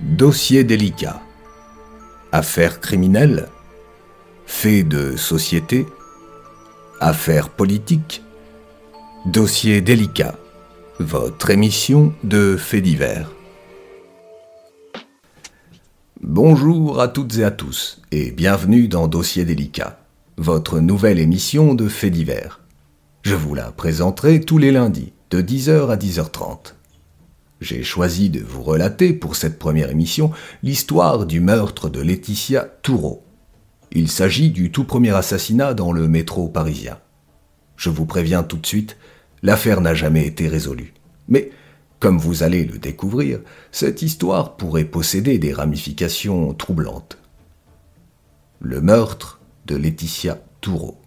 Dossier délicat. Affaires criminelles. Faits de société. Affaires politiques. Dossier délicat. Votre émission de faits divers. Bonjour à toutes et à tous et bienvenue dans Dossier délicat, votre nouvelle émission de faits divers. Je vous la présenterai tous les lundis de 10h à 10h30. J'ai choisi de vous relater pour cette première émission l'histoire du meurtre de Laetitia Toureau. Il s'agit du tout premier assassinat dans le métro parisien. Je vous préviens tout de suite, l'affaire n'a jamais été résolue. Mais, comme vous allez le découvrir, cette histoire pourrait posséder des ramifications troublantes. Le meurtre de Laetitia Toureau.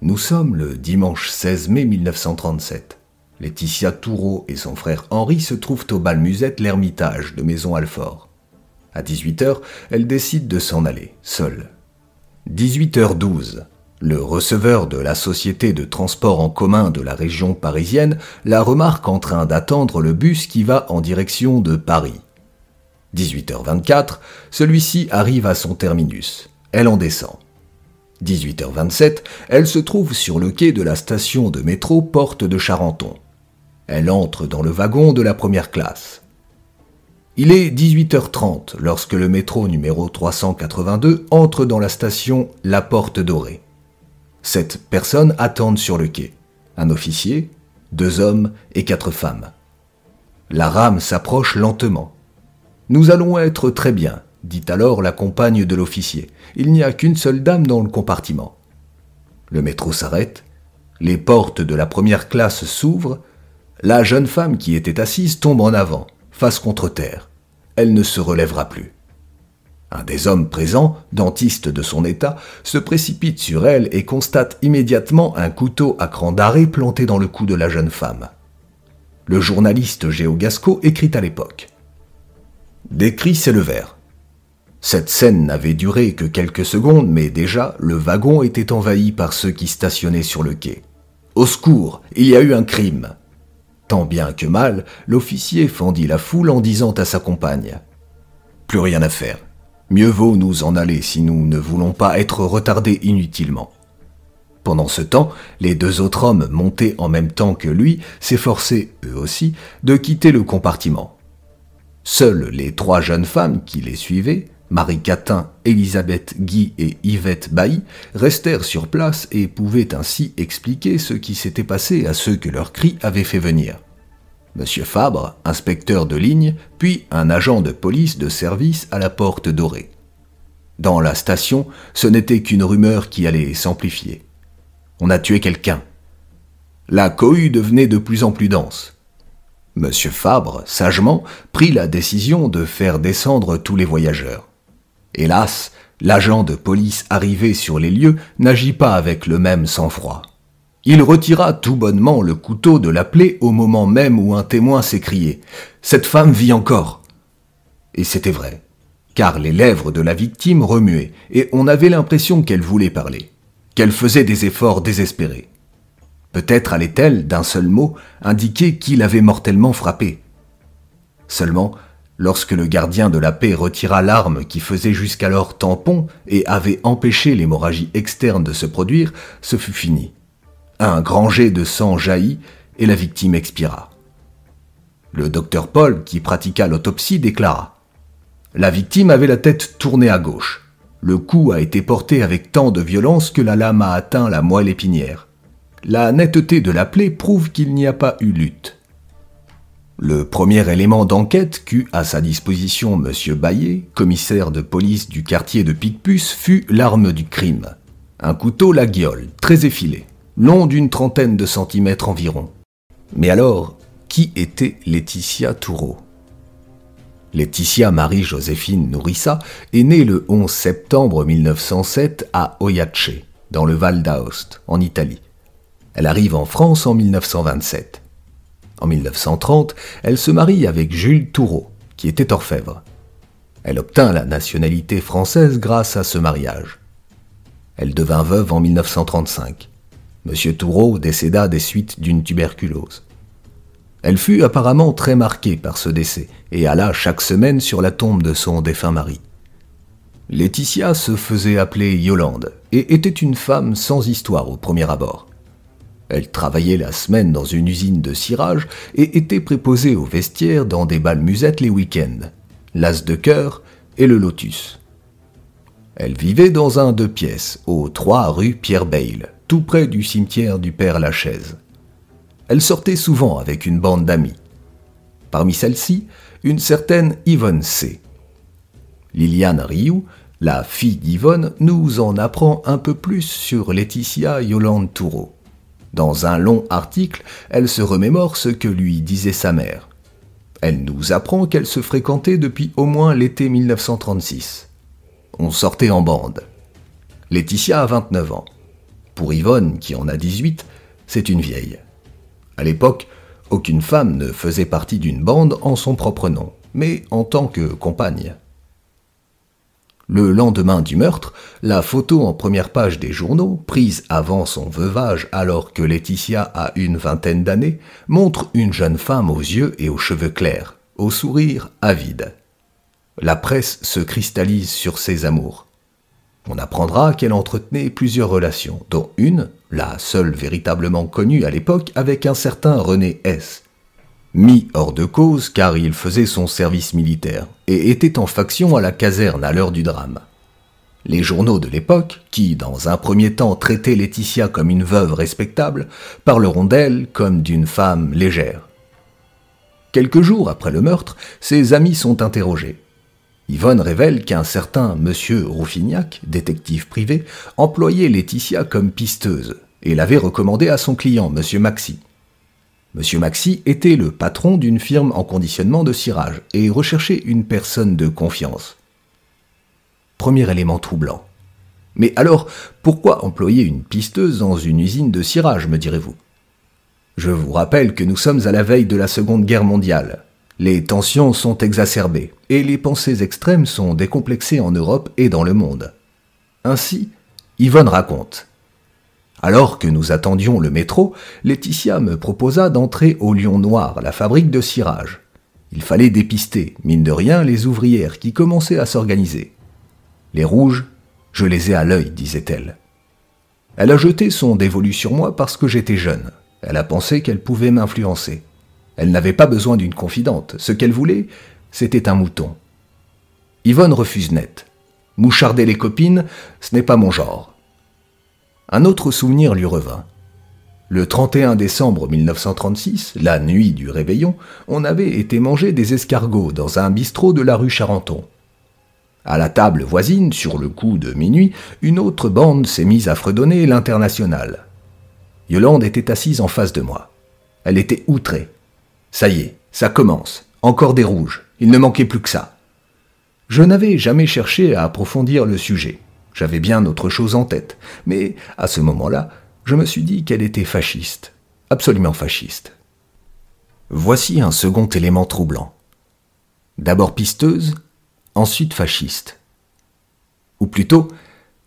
Nous sommes le dimanche 16 mai 1937. Laetitia Toureau et son frère Henri se trouvent au bal musette L'Ermitage de Maison Alfort. À 18h, elle décide de s'en aller, seule. 18h12. Le receveur de la société de transport en commun de la région parisienne la remarque en train d'attendre le bus qui va en direction de Paris. 18h24, celui-ci arrive à son terminus. Elle en descend. 18h27, elle se trouve sur le quai de la station de métro Porte de Charenton. Elle entre dans le wagon de la première classe. Il est 18h30 lorsque le métro numéro 382 entre dans la station La Porte Dorée. Sept personnes attendent sur le quai. Un officier, deux hommes et quatre femmes. La rame s'approche lentement. Nous allons être très bien, dit alors la compagne de l'officier. Il n'y a qu'une seule dame dans le compartiment. Le métro s'arrête, les portes de la première classe s'ouvrent la jeune femme qui était assise tombe en avant, face contre terre. Elle ne se relèvera plus. Un des hommes présents, dentiste de son état, se précipite sur elle et constate immédiatement un couteau à cran d'arrêt planté dans le cou de la jeune femme. Le journaliste Géogasco écrit à l'époque. Des cris s'élevèrent. Cette scène n'avait duré que quelques secondes, mais déjà, le wagon était envahi par ceux qui stationnaient sur le quai. Au secours, il y a eu un crime. Tant bien que mal, l'officier fendit la foule en disant à sa compagne Plus rien à faire. Mieux vaut nous en aller si nous ne voulons pas être retardés inutilement. Pendant ce temps, les deux autres hommes, montés en même temps que lui, s'efforçaient, eux aussi, de quitter le compartiment. Seules les trois jeunes femmes qui les suivaient Marie Catin, Elisabeth Guy et Yvette Bailly restèrent sur place et pouvaient ainsi expliquer ce qui s'était passé à ceux que leurs cris avaient fait venir. Monsieur Fabre, inspecteur de ligne, puis un agent de police de service à la Porte Dorée. Dans la station, ce n'était qu'une rumeur qui allait s'amplifier. On a tué quelqu'un. La cohue devenait de plus en plus dense. Monsieur Fabre, sagement, prit la décision de faire descendre tous les voyageurs. Hélas, l'agent de police arrivé sur les lieux n'agit pas avec le même sang-froid. Il retira tout bonnement le couteau de la plaie au moment même où un témoin s'écriait ⁇ Cette femme vit encore !⁇ Et c'était vrai, car les lèvres de la victime remuaient, et on avait l'impression qu'elle voulait parler, qu'elle faisait des efforts désespérés. Peut-être allait-elle, d'un seul mot, indiquer qui l'avait mortellement frappée. Seulement, Lorsque le gardien de la paix retira l'arme qui faisait jusqu'alors tampon et avait empêché l'hémorragie externe de se produire, ce fut fini. Un grand jet de sang jaillit et la victime expira. Le docteur Paul, qui pratiqua l'autopsie, déclara La victime avait la tête tournée à gauche. Le coup a été porté avec tant de violence que la lame a atteint la moelle épinière. La netteté de la plaie prouve qu'il n'y a pas eu lutte. Le premier élément d'enquête qu'eut à sa disposition M. Baillet, commissaire de police du quartier de Picpus, fut l'arme du crime. Un couteau laguiole, très effilé, long d'une trentaine de centimètres environ. Mais alors, qui était Laetitia Toureau Laetitia Marie-Joséphine Nourissa est née le 11 septembre 1907 à Oiace, dans le Val d'Aoste, en Italie. Elle arrive en France en 1927. En 1930, elle se marie avec Jules Toureau, qui était orfèvre. Elle obtint la nationalité française grâce à ce mariage. Elle devint veuve en 1935. Monsieur Toureau décéda des suites d'une tuberculose. Elle fut apparemment très marquée par ce décès et alla chaque semaine sur la tombe de son défunt mari. Laetitia se faisait appeler Yolande et était une femme sans histoire au premier abord. Elle travaillait la semaine dans une usine de cirage et était préposée aux vestiaires dans des bals musettes les week-ends, l'As de cœur et le Lotus. Elle vivait dans un deux pièces, aux trois rue Pierre Bayle, tout près du cimetière du Père Lachaise. Elle sortait souvent avec une bande d'amis. Parmi celles-ci, une certaine Yvonne C. Liliane Rioux, la fille d'Yvonne, nous en apprend un peu plus sur Laetitia Yolande Toureau. Dans un long article, elle se remémore ce que lui disait sa mère. Elle nous apprend qu'elle se fréquentait depuis au moins l'été 1936. On sortait en bande. Laetitia a 29 ans. Pour Yvonne, qui en a 18, c'est une vieille. À l'époque, aucune femme ne faisait partie d'une bande en son propre nom, mais en tant que compagne. Le lendemain du meurtre, la photo en première page des journaux, prise avant son veuvage alors que Laetitia a une vingtaine d'années, montre une jeune femme aux yeux et aux cheveux clairs, au sourire avide. La presse se cristallise sur ses amours. On apprendra qu'elle entretenait plusieurs relations, dont une, la seule véritablement connue à l'époque, avec un certain René S., Mis hors de cause car il faisait son service militaire et était en faction à la caserne à l'heure du drame. Les journaux de l'époque, qui dans un premier temps traitaient Laetitia comme une veuve respectable, parleront d'elle comme d'une femme légère. Quelques jours après le meurtre, ses amis sont interrogés. Yvonne révèle qu'un certain monsieur Rouffignac, détective privé, employait Laetitia comme pisteuse et l'avait recommandée à son client, monsieur Maxi. Monsieur Maxi était le patron d'une firme en conditionnement de cirage et recherchait une personne de confiance. Premier élément troublant. Mais alors, pourquoi employer une pisteuse dans une usine de cirage, me direz-vous Je vous rappelle que nous sommes à la veille de la Seconde Guerre mondiale. Les tensions sont exacerbées et les pensées extrêmes sont décomplexées en Europe et dans le monde. Ainsi, Yvonne raconte. Alors que nous attendions le métro, Laetitia me proposa d'entrer au Lion Noir, la fabrique de cirage. Il fallait dépister, mine de rien, les ouvrières qui commençaient à s'organiser. Les rouges, je les ai à l'œil, disait-elle. Elle a jeté son dévolu sur moi parce que j'étais jeune. Elle a pensé qu'elle pouvait m'influencer. Elle n'avait pas besoin d'une confidente. Ce qu'elle voulait, c'était un mouton. Yvonne refuse net. Moucharder les copines, ce n'est pas mon genre un autre souvenir lui revint. Le 31 décembre 1936, la nuit du réveillon, on avait été manger des escargots dans un bistrot de la rue Charenton. À la table voisine, sur le coup de minuit, une autre bande s'est mise à fredonner l'international. Yolande était assise en face de moi. Elle était outrée. Ça y est, ça commence. Encore des rouges. Il ne manquait plus que ça. Je n'avais jamais cherché à approfondir le sujet. J'avais bien autre chose en tête, mais à ce moment-là, je me suis dit qu'elle était fasciste, absolument fasciste. Voici un second élément troublant. D'abord pisteuse, ensuite fasciste. Ou plutôt,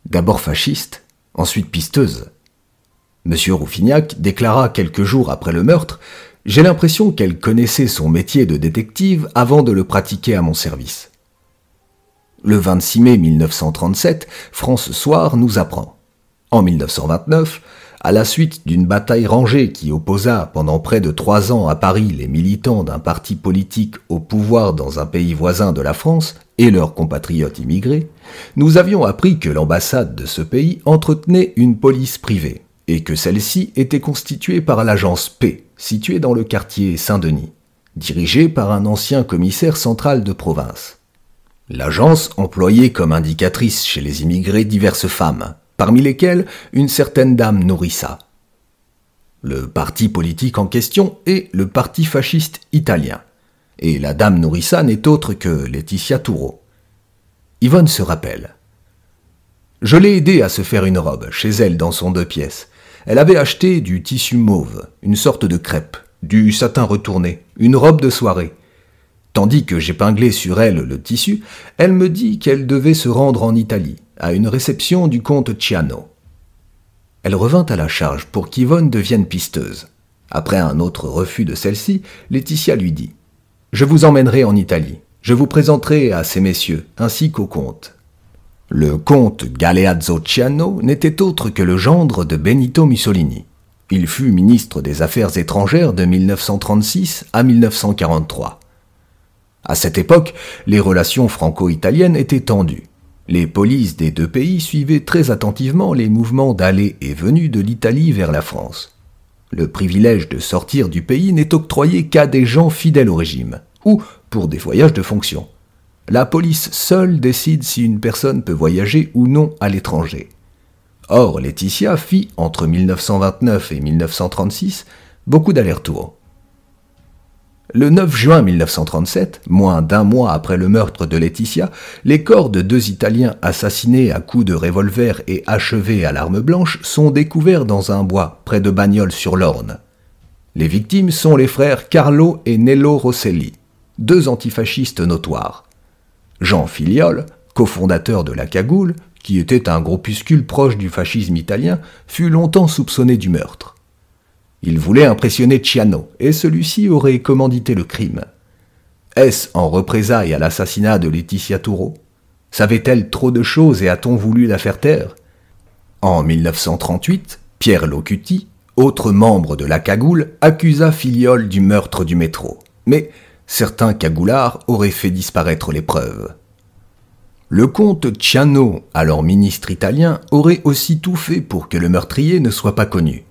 d'abord fasciste, ensuite pisteuse. Monsieur Rouffignac déclara quelques jours après le meurtre J'ai l'impression qu'elle connaissait son métier de détective avant de le pratiquer à mon service. Le 26 mai 1937, France Soir nous apprend. En 1929, à la suite d'une bataille rangée qui opposa pendant près de trois ans à Paris les militants d'un parti politique au pouvoir dans un pays voisin de la France et leurs compatriotes immigrés, nous avions appris que l'ambassade de ce pays entretenait une police privée et que celle-ci était constituée par l'agence P, située dans le quartier Saint-Denis, dirigée par un ancien commissaire central de province. L'agence employait comme indicatrice chez les immigrés diverses femmes, parmi lesquelles une certaine dame Nourrissa. Le parti politique en question est le Parti fasciste italien, et la dame Nourrissa n'est autre que Laetitia Toureau. Yvonne se rappelle. Je l'ai aidée à se faire une robe, chez elle dans son deux pièces. Elle avait acheté du tissu mauve, une sorte de crêpe, du satin retourné, une robe de soirée, Tandis que j'épinglais sur elle le tissu, elle me dit qu'elle devait se rendre en Italie, à une réception du comte Ciano. Elle revint à la charge pour qu'Yvonne devienne pisteuse. Après un autre refus de celle-ci, Laetitia lui dit Je vous emmènerai en Italie. Je vous présenterai à ces messieurs, ainsi qu'au comte. Le comte Galeazzo Ciano n'était autre que le gendre de Benito Mussolini. Il fut ministre des Affaires étrangères de 1936 à 1943. À cette époque, les relations franco-italiennes étaient tendues. Les polices des deux pays suivaient très attentivement les mouvements d'aller et venues de l'Italie vers la France. Le privilège de sortir du pays n'est octroyé qu'à des gens fidèles au régime, ou pour des voyages de fonction. La police seule décide si une personne peut voyager ou non à l'étranger. Or, Laetitia fit, entre 1929 et 1936, beaucoup d'allers-retours. Le 9 juin 1937, moins d'un mois après le meurtre de Laetitia, les corps de deux Italiens assassinés à coups de revolver et achevés à l'arme blanche sont découverts dans un bois près de bagnols sur l'Orne. Les victimes sont les frères Carlo et Nello Rosselli, deux antifascistes notoires. Jean Filiol, cofondateur de la Cagoule, qui était un groupuscule proche du fascisme italien, fut longtemps soupçonné du meurtre. Il voulait impressionner Ciano, et celui-ci aurait commandité le crime. Est-ce en représailles à l'assassinat de Laetitia Toureau Savait-elle trop de choses et a-t-on voulu la faire taire En 1938, Pierre Locuti, autre membre de la cagoule, accusa Filiol du meurtre du métro. Mais certains cagoulards auraient fait disparaître les preuves. Le comte Ciano, alors ministre italien, aurait aussi tout fait pour que le meurtrier ne soit pas connu.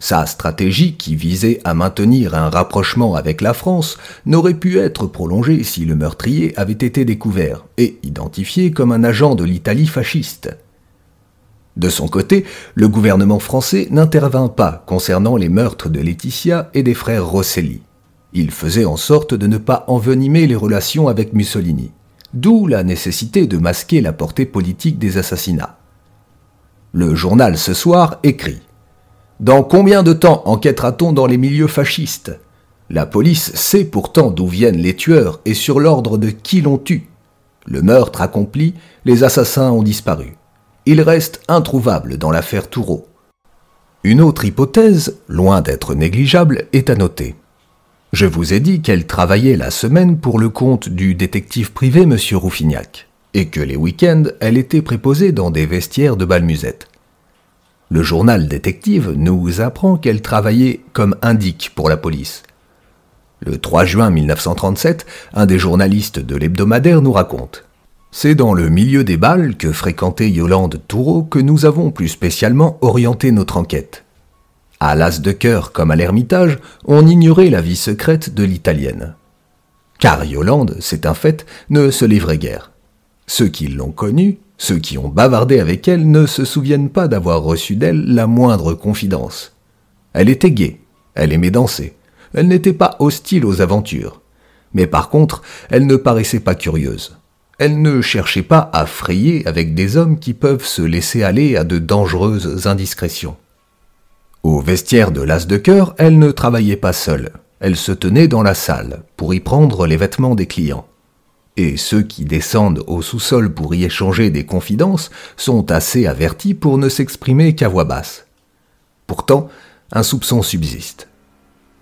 Sa stratégie, qui visait à maintenir un rapprochement avec la France, n'aurait pu être prolongée si le meurtrier avait été découvert et identifié comme un agent de l'Italie fasciste. De son côté, le gouvernement français n'intervint pas concernant les meurtres de Laetitia et des frères Rosselli. Il faisait en sorte de ne pas envenimer les relations avec Mussolini, d'où la nécessité de masquer la portée politique des assassinats. Le journal ce soir écrit dans combien de temps enquêtera-t-on dans les milieux fascistes La police sait pourtant d'où viennent les tueurs et sur l'ordre de qui l'on tue. Le meurtre accompli, les assassins ont disparu. Il reste introuvable dans l'affaire Toureau. Une autre hypothèse, loin d'être négligeable, est à noter. Je vous ai dit qu'elle travaillait la semaine pour le compte du détective privé M. Roufignac, et que les week-ends, elle était préposée dans des vestiaires de Balmusette. Le journal détective nous apprend qu'elle travaillait comme indique pour la police. Le 3 juin 1937, un des journalistes de l'hebdomadaire nous raconte C'est dans le milieu des balles que fréquentait Yolande Toureau que nous avons plus spécialement orienté notre enquête. À l'As de cœur comme à l'Ermitage, on ignorait la vie secrète de l'Italienne. Car Yolande, c'est un fait, ne se livrait guère. Ceux qui l'ont connue ceux qui ont bavardé avec elle ne se souviennent pas d'avoir reçu d'elle la moindre confidence. Elle était gaie, elle aimait danser, elle n'était pas hostile aux aventures. Mais par contre, elle ne paraissait pas curieuse. Elle ne cherchait pas à frayer avec des hommes qui peuvent se laisser aller à de dangereuses indiscrétions. Au vestiaire de l'As de cœur, elle ne travaillait pas seule. Elle se tenait dans la salle pour y prendre les vêtements des clients et ceux qui descendent au sous-sol pour y échanger des confidences sont assez avertis pour ne s'exprimer qu'à voix basse. Pourtant, un soupçon subsiste.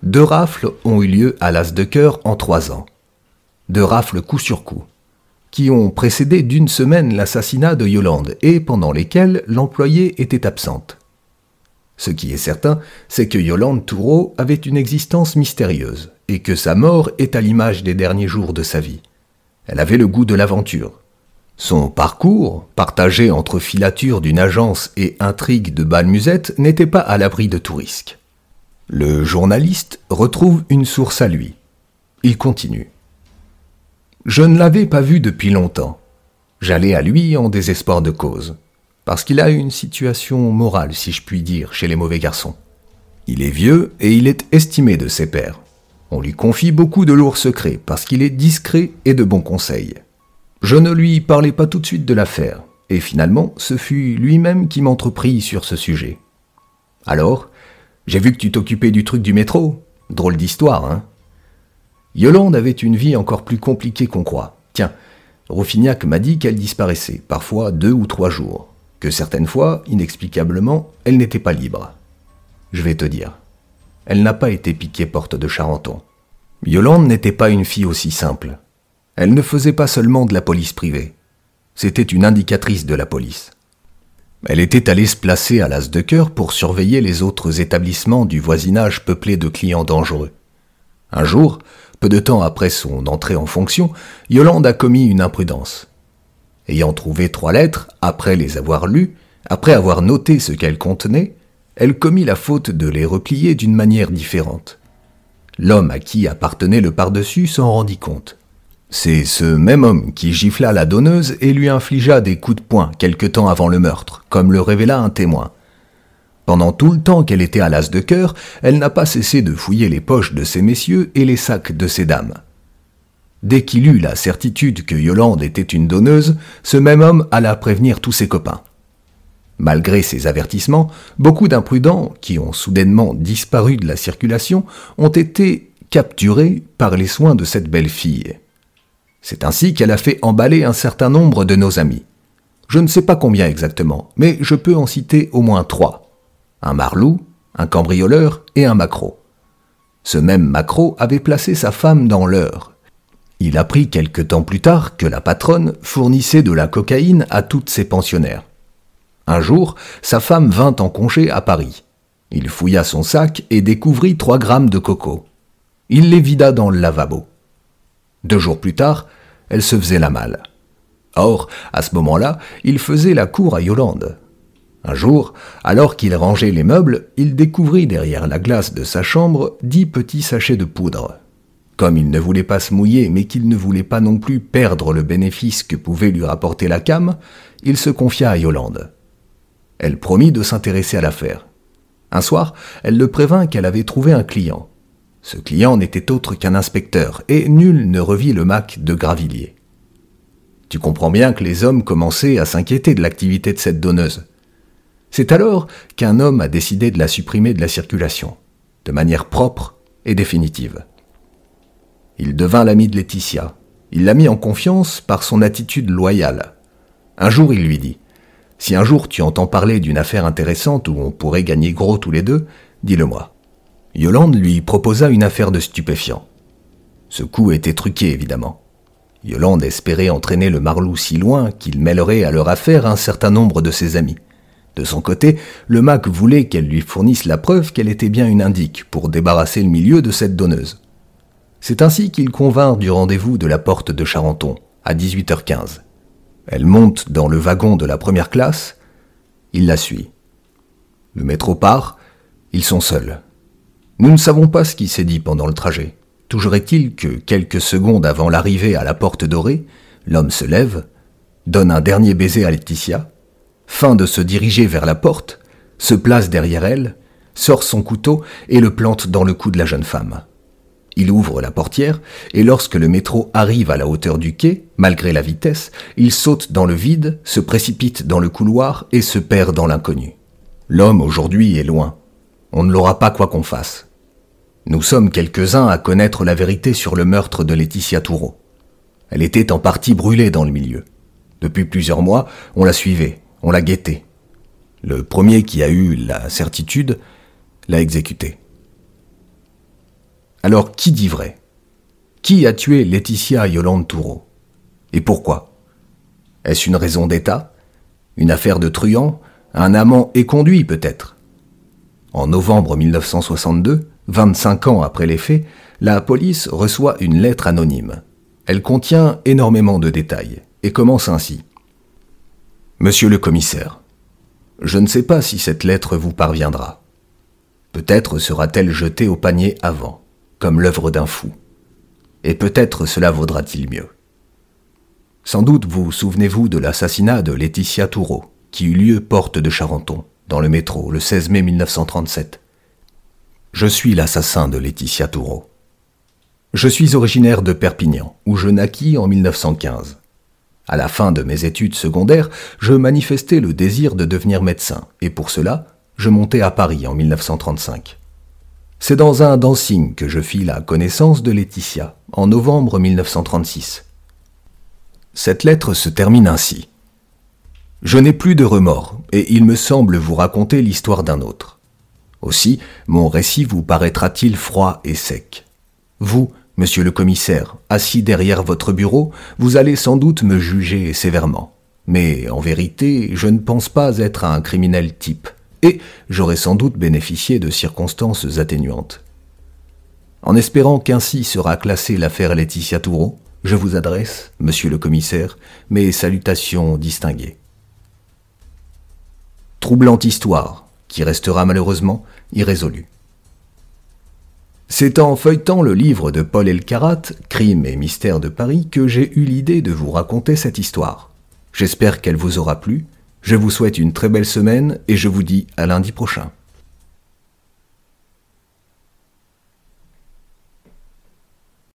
Deux rafles ont eu lieu à l'As de cœur en trois ans. Deux rafles coup sur coup, qui ont précédé d'une semaine l'assassinat de Yolande et pendant lesquelles l'employé était absente. Ce qui est certain, c'est que Yolande Toureau avait une existence mystérieuse et que sa mort est à l'image des derniers jours de sa vie. Elle avait le goût de l'aventure. Son parcours, partagé entre filature d'une agence et intrigue de Balmusette, n'était pas à l'abri de tout risque. Le journaliste retrouve une source à lui. Il continue. Je ne l'avais pas vu depuis longtemps. J'allais à lui en désespoir de cause, parce qu'il a une situation morale, si je puis dire, chez les mauvais garçons. Il est vieux et il est estimé de ses pairs. On lui confie beaucoup de lourds secrets parce qu'il est discret et de bons conseils. Je ne lui parlais pas tout de suite de l'affaire, et finalement, ce fut lui-même qui m'entreprit sur ce sujet. Alors, j'ai vu que tu t'occupais du truc du métro. Drôle d'histoire, hein Yolande avait une vie encore plus compliquée qu'on croit. Tiens, Rufignac m'a dit qu'elle disparaissait, parfois deux ou trois jours, que certaines fois, inexplicablement, elle n'était pas libre. Je vais te dire elle n'a pas été piquée porte de Charenton. Yolande n'était pas une fille aussi simple. Elle ne faisait pas seulement de la police privée. C'était une indicatrice de la police. Elle était allée se placer à l'As de cœur pour surveiller les autres établissements du voisinage peuplé de clients dangereux. Un jour, peu de temps après son entrée en fonction, Yolande a commis une imprudence. Ayant trouvé trois lettres, après les avoir lues, après avoir noté ce qu'elles contenaient, elle commit la faute de les replier d'une manière différente. L'homme à qui appartenait le pardessus s'en rendit compte. C'est ce même homme qui gifla la donneuse et lui infligea des coups de poing quelque temps avant le meurtre, comme le révéla un témoin. Pendant tout le temps qu'elle était à l'as de cœur, elle n'a pas cessé de fouiller les poches de ces messieurs et les sacs de ces dames. Dès qu'il eut la certitude que Yolande était une donneuse, ce même homme alla prévenir tous ses copains. Malgré ces avertissements, beaucoup d'imprudents, qui ont soudainement disparu de la circulation, ont été capturés par les soins de cette belle fille. C'est ainsi qu'elle a fait emballer un certain nombre de nos amis. Je ne sais pas combien exactement, mais je peux en citer au moins trois. Un marlou, un cambrioleur et un macro. Ce même macro avait placé sa femme dans l'heure. Il apprit quelque temps plus tard que la patronne fournissait de la cocaïne à toutes ses pensionnaires. Un jour, sa femme vint en congé à Paris. Il fouilla son sac et découvrit trois grammes de coco. Il les vida dans le lavabo. Deux jours plus tard, elle se faisait la malle. Or, à ce moment-là, il faisait la cour à Yolande. Un jour, alors qu'il rangeait les meubles, il découvrit derrière la glace de sa chambre dix petits sachets de poudre. Comme il ne voulait pas se mouiller, mais qu'il ne voulait pas non plus perdre le bénéfice que pouvait lui rapporter la cam, il se confia à Yolande. Elle promit de s'intéresser à l'affaire. Un soir, elle le prévint qu'elle avait trouvé un client. Ce client n'était autre qu'un inspecteur, et nul ne revit le Mac de Gravilliers. Tu comprends bien que les hommes commençaient à s'inquiéter de l'activité de cette donneuse. C'est alors qu'un homme a décidé de la supprimer de la circulation, de manière propre et définitive. Il devint l'ami de Laetitia. Il la mit en confiance par son attitude loyale. Un jour, il lui dit si un jour tu entends parler d'une affaire intéressante où on pourrait gagner gros tous les deux, dis-le-moi. Yolande lui proposa une affaire de stupéfiants. Ce coup était truqué, évidemment. Yolande espérait entraîner le marlou si loin qu'il mêlerait à leur affaire un certain nombre de ses amis. De son côté, le mac voulait qu'elle lui fournisse la preuve qu'elle était bien une indique pour débarrasser le milieu de cette donneuse. C'est ainsi qu'ils convinrent du rendez-vous de la porte de Charenton, à 18h15. Elle monte dans le wagon de la première classe, il la suit. Le métro part, ils sont seuls. Nous ne savons pas ce qui s'est dit pendant le trajet. Toujours est-il que, quelques secondes avant l'arrivée à la porte dorée, l'homme se lève, donne un dernier baiser à Laetitia, fin de se diriger vers la porte, se place derrière elle, sort son couteau et le plante dans le cou de la jeune femme. Il ouvre la portière, et lorsque le métro arrive à la hauteur du quai, malgré la vitesse, il saute dans le vide, se précipite dans le couloir et se perd dans l'inconnu. L'homme aujourd'hui est loin. On ne l'aura pas quoi qu'on fasse. Nous sommes quelques-uns à connaître la vérité sur le meurtre de Laetitia Toureau. Elle était en partie brûlée dans le milieu. Depuis plusieurs mois, on la suivait, on la guettait. Le premier qui a eu la certitude l'a exécutée. Alors qui dit vrai Qui a tué Laetitia Yolande Toureau Et pourquoi Est-ce une raison d'État Une affaire de truand Un amant éconduit peut-être En novembre 1962, 25 ans après les faits, la police reçoit une lettre anonyme. Elle contient énormément de détails et commence ainsi. Monsieur le commissaire, je ne sais pas si cette lettre vous parviendra. Peut-être sera-t-elle jetée au panier avant comme l'œuvre d'un fou. Et peut-être cela vaudra-t-il mieux. Sans doute vous souvenez-vous de l'assassinat de Laetitia Toureau, qui eut lieu porte de Charenton, dans le métro, le 16 mai 1937. Je suis l'assassin de Laetitia Toureau. Je suis originaire de Perpignan, où je naquis en 1915. À la fin de mes études secondaires, je manifestais le désir de devenir médecin, et pour cela, je montais à Paris en 1935. C'est dans un dancing que je fis la connaissance de Laetitia, en novembre 1936. Cette lettre se termine ainsi. Je n'ai plus de remords, et il me semble vous raconter l'histoire d'un autre. Aussi, mon récit vous paraîtra-t-il froid et sec. Vous, monsieur le commissaire, assis derrière votre bureau, vous allez sans doute me juger sévèrement. Mais en vérité, je ne pense pas être un criminel type j'aurais sans doute bénéficié de circonstances atténuantes. En espérant qu'ainsi sera classée l'affaire Laetitia Toureau, je vous adresse, monsieur le commissaire, mes salutations distinguées. Troublante histoire, qui restera malheureusement irrésolue. C'est en feuilletant le livre de Paul Elkarat, Crimes et mystères de Paris, que j'ai eu l'idée de vous raconter cette histoire. J'espère qu'elle vous aura plu, je vous souhaite une très belle semaine et je vous dis à lundi prochain.